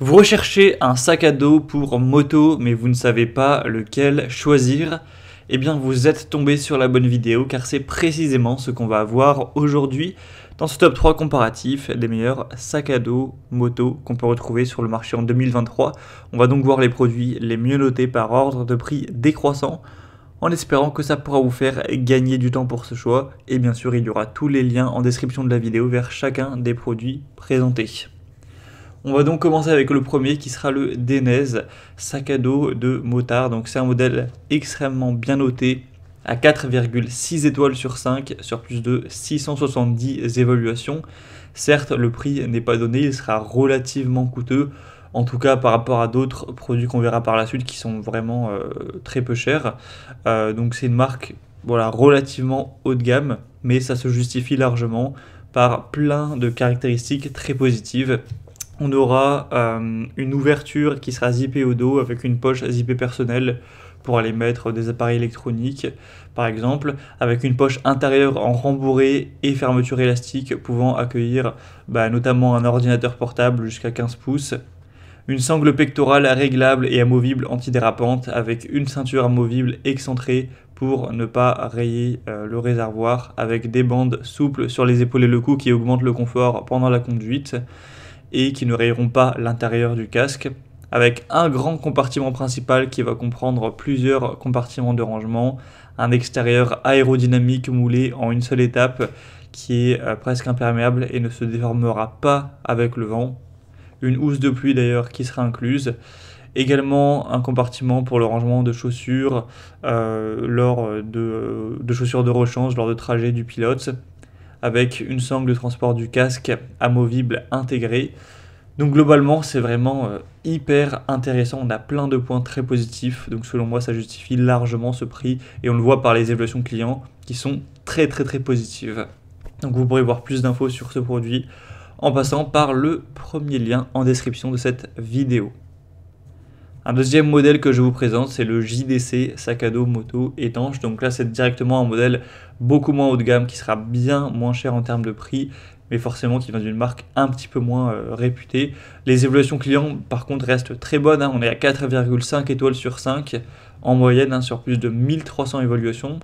Vous recherchez un sac à dos pour moto mais vous ne savez pas lequel choisir, eh bien vous êtes tombé sur la bonne vidéo car c'est précisément ce qu'on va avoir aujourd'hui dans ce top 3 comparatif des meilleurs sacs à dos moto qu'on peut retrouver sur le marché en 2023. On va donc voir les produits les mieux notés par ordre de prix décroissant en espérant que ça pourra vous faire gagner du temps pour ce choix et bien sûr il y aura tous les liens en description de la vidéo vers chacun des produits présentés. On va donc commencer avec le premier qui sera le Denez sac à dos de motard. Donc c'est un modèle extrêmement bien noté à 4,6 étoiles sur 5 sur plus de 670 évaluations. Certes, le prix n'est pas donné, il sera relativement coûteux, en tout cas par rapport à d'autres produits qu'on verra par la suite qui sont vraiment euh, très peu chers. Euh, donc c'est une marque voilà, relativement haut de gamme, mais ça se justifie largement par plein de caractéristiques très positives on aura euh, une ouverture qui sera zippée au dos avec une poche zippée personnelle pour aller mettre des appareils électroniques par exemple, avec une poche intérieure en rembourré et fermeture élastique pouvant accueillir bah, notamment un ordinateur portable jusqu'à 15 pouces, une sangle pectorale réglable et amovible antidérapante avec une ceinture amovible excentrée pour ne pas rayer euh, le réservoir avec des bandes souples sur les épaules et le cou qui augmentent le confort pendant la conduite et qui ne rayeront pas l'intérieur du casque, avec un grand compartiment principal qui va comprendre plusieurs compartiments de rangement, un extérieur aérodynamique moulé en une seule étape qui est euh, presque imperméable et ne se déformera pas avec le vent, une housse de pluie d'ailleurs qui sera incluse, également un compartiment pour le rangement de chaussures euh, lors de, euh, de chaussures de rechange lors de trajet du pilote avec une sangle de transport du casque amovible intégrée. Donc globalement, c'est vraiment euh, hyper intéressant. On a plein de points très positifs. Donc selon moi, ça justifie largement ce prix. Et on le voit par les évaluations clients qui sont très très très positives. Donc vous pourrez voir plus d'infos sur ce produit en passant par le premier lien en description de cette vidéo. Un deuxième modèle que je vous présente, c'est le JDC sac à dos moto étanche. Donc là, c'est directement un modèle beaucoup moins haut de gamme qui sera bien moins cher en termes de prix, mais forcément qui vient d'une marque un petit peu moins euh, réputée. Les évaluations clients, par contre, restent très bonnes. Hein. On est à 4,5 étoiles sur 5 en moyenne hein, sur plus de 1300 évaluations.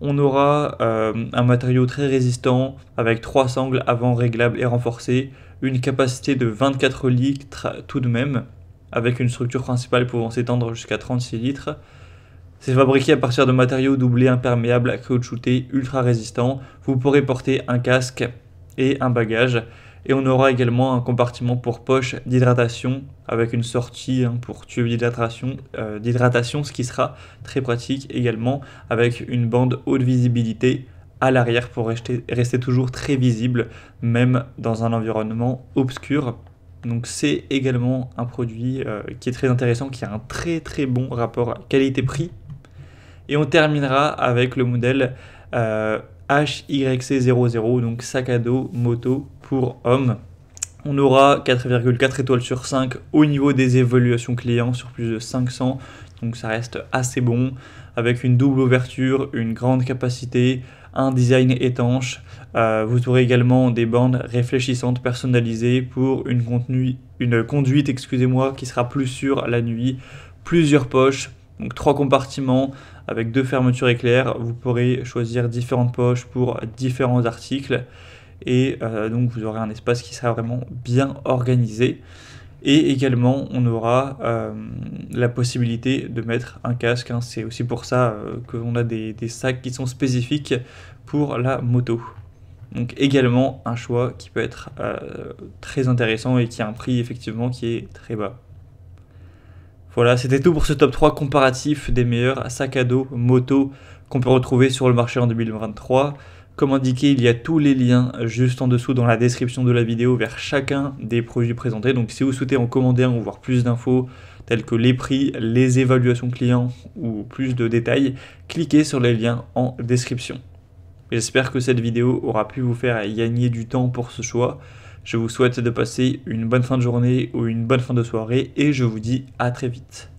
On aura euh, un matériau très résistant avec trois sangles avant réglables et renforcées, une capacité de 24 litres tout de même avec une structure principale pouvant s'étendre jusqu'à 36 litres. C'est fabriqué à partir de matériaux doublés imperméables, à shooter ultra résistants. Vous pourrez porter un casque et un bagage. Et on aura également un compartiment pour poche d'hydratation avec une sortie hein, pour tube euh, d'hydratation, ce qui sera très pratique également avec une bande haute visibilité à l'arrière pour rester toujours très visible, même dans un environnement obscur. Donc c'est également un produit euh, qui est très intéressant, qui a un très très bon rapport qualité-prix. Et on terminera avec le modèle HYC00, euh, donc sac à dos moto pour homme. On aura 4,4 étoiles sur 5 au niveau des évaluations clients sur plus de 500 donc ça reste assez bon, avec une double ouverture, une grande capacité, un design étanche. Euh, vous aurez également des bandes réfléchissantes personnalisées pour une, contenu, une conduite excusez-moi, qui sera plus sûre la nuit. Plusieurs poches, donc trois compartiments avec deux fermetures éclairs. Vous pourrez choisir différentes poches pour différents articles. Et euh, donc vous aurez un espace qui sera vraiment bien organisé. Et également, on aura euh, la possibilité de mettre un casque. Hein. C'est aussi pour ça que euh, qu'on a des, sacs qui sont spécifiques pour la moto. Donc également un choix qui peut être euh, très intéressant et qui a un prix effectivement qui est très bas. Voilà, c'était tout pour ce top 3 comparatif des meilleurs sacs à dos moto qu'on peut retrouver sur le marché en 2023. Comme indiqué, il y a tous les liens juste en dessous dans la description de la vidéo vers chacun des produits présentés. Donc si vous souhaitez en commander un ou voir plus d'infos tels que les prix, les évaluations clients ou plus de détails, cliquez sur les liens en description. J'espère que cette vidéo aura pu vous faire gagner du temps pour ce choix. Je vous souhaite de passer une bonne fin de journée ou une bonne fin de soirée et je vous dis à très vite.